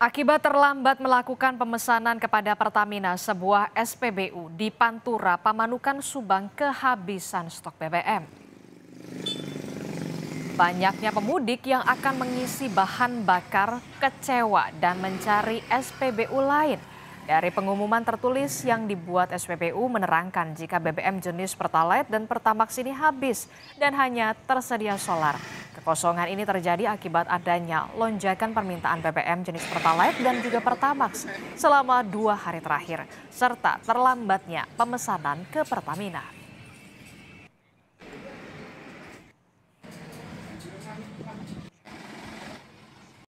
Akibat terlambat melakukan pemesanan kepada Pertamina, sebuah SPBU di Pantura, Pamanukan, Subang kehabisan stok BBM. Banyaknya pemudik yang akan mengisi bahan bakar kecewa dan mencari SPBU lain. Dari pengumuman tertulis yang dibuat SPBU menerangkan jika BBM jenis Pertalite dan Pertamax ini habis dan hanya tersedia solar. Kekosongan ini terjadi akibat adanya lonjakan permintaan BBM jenis Pertalite dan juga Pertamax selama dua hari terakhir, serta terlambatnya pemesanan ke Pertamina.